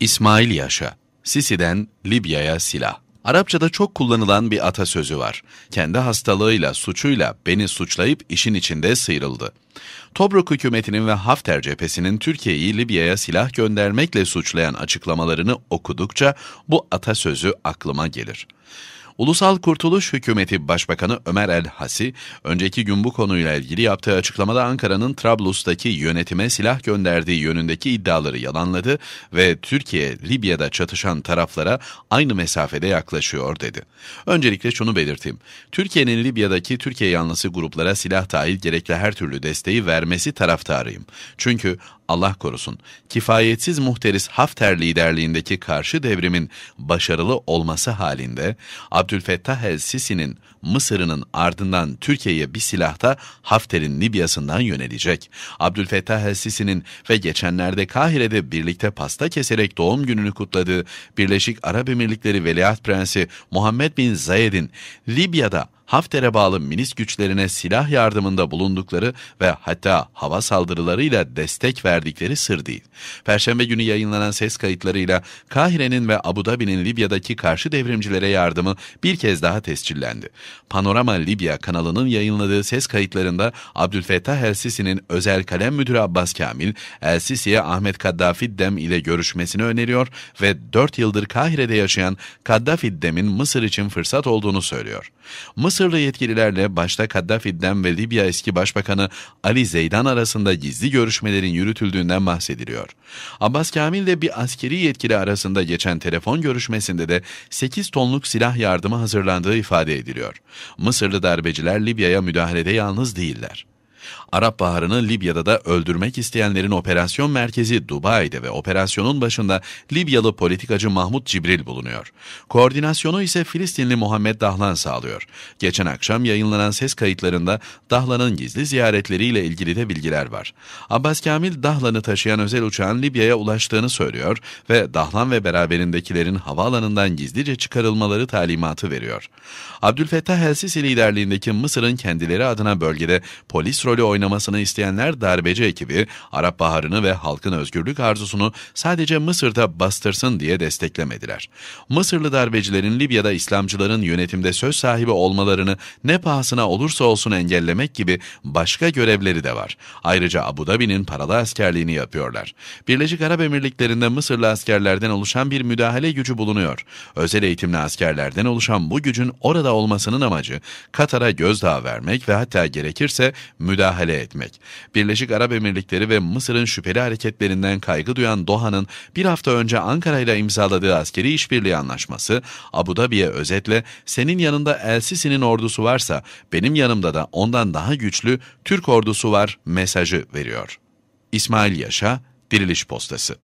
İsmail Yaşa, Sisi'den Libya'ya silah. Arapçada çok kullanılan bir atasözü var. Kendi hastalığıyla, suçuyla beni suçlayıp işin içinde sıyrıldı. Tobruk hükümetinin ve Hafter cephesinin Türkiye'yi Libya'ya silah göndermekle suçlayan açıklamalarını okudukça bu atasözü aklıma gelir. Ulusal Kurtuluş Hükümeti Başbakanı Ömer El-Hasi, önceki gün bu konuyla ilgili yaptığı açıklamada Ankara'nın Trablus'taki yönetime silah gönderdiği yönündeki iddiaları yalanladı ve Türkiye, Libya'da çatışan taraflara aynı mesafede yaklaşıyor dedi. Öncelikle şunu belirteyim. Türkiye'nin Libya'daki Türkiye yanlısı gruplara silah dahil gerekli her türlü desteği vermesi taraftarıyım. Çünkü Allah korusun, kifayetsiz muhteris Hafter liderliğindeki karşı devrimin başarılı olması halinde, Abdülfettah el-Sisi'nin Mısır'ının ardından Türkiye'ye bir silahta Hafter'in Libya'sından yönelecek. Abdülfettah el-Sisi'nin ve geçenlerde Kahire'de birlikte pasta keserek doğum gününü kutladığı Birleşik Arap Emirlikleri Veliaht Prensi Muhammed bin Zayed'in Libya'da Hafter'e bağlı minis güçlerine silah yardımında bulundukları ve hatta hava saldırılarıyla destek verdikleri sır değil. Perşembe günü yayınlanan ses kayıtlarıyla Kahire'nin ve Abu Dhabi'nin Libya'daki karşı devrimcilere yardımı bir kez daha tescillendi. Panorama Libya kanalının yayınladığı ses kayıtlarında Abdülfettah El-Sisi'nin özel kalem müdürü Abbas Kamil, El-Sisi'ye Ahmet Kaddafi Dem ile görüşmesini öneriyor ve 4 yıldır Kahire'de yaşayan Kaddafi Dem'in Mısır için fırsat olduğunu söylüyor. Mısır Mısırlı yetkililerle başta Kaddafi'den ve Libya eski başbakanı Ali Zeydan arasında gizli görüşmelerin yürütüldüğünden bahsediliyor. Abbas Kamil ile bir askeri yetkili arasında geçen telefon görüşmesinde de 8 tonluk silah yardımı hazırlandığı ifade ediliyor. Mısırlı darbeciler Libya'ya müdahalede yalnız değiller. Arap Baharı'nı Libya'da da öldürmek isteyenlerin operasyon merkezi Dubai'de ve operasyonun başında Libyalı politikacı Mahmut Cibril bulunuyor. Koordinasyonu ise Filistinli Muhammed Dahlan sağlıyor. Geçen akşam yayınlanan ses kayıtlarında Dahlan'ın gizli ziyaretleriyle ilgili de bilgiler var. Abbas Kamil Dahlan'ı taşıyan özel uçağın Libya'ya ulaştığını söylüyor ve Dahlan ve beraberindekilerin havaalanından gizlice çıkarılmaları talimatı veriyor. Abdülfettah El-Sisi liderliğindeki Mısır'ın kendileri adına bölgede polis rolü rolü oynamasını isteyenler darbeci ekibi, Arap Baharı'nı ve halkın özgürlük arzusunu sadece Mısır'da bastırsın diye desteklemediler. Mısırlı darbecilerin Libya'da İslamcıların yönetimde söz sahibi olmalarını ne pahasına olursa olsun engellemek gibi başka görevleri de var. Ayrıca Abu Dhabi'nin paralı askerliğini yapıyorlar. Birleşik Arap Emirlikleri'nde Mısırlı askerlerden oluşan bir müdahale gücü bulunuyor. Özel eğitimli askerlerden oluşan bu gücün orada olmasının amacı Katar'a gözdağı vermek ve hatta gerekirse müdahale müdahale etmek. Birleşik Arap Emirlikleri ve Mısır'ın şüpheli hareketlerinden kaygı duyan Doha'nın bir hafta önce Ankara ile imzaladığı askeri işbirliği anlaşması, Abu Dhabi'ye özetle senin yanında El Sisi'nin ordusu varsa benim yanımda da ondan daha güçlü Türk ordusu var mesajı veriyor. İsmail Yaşa, Diriliş Postası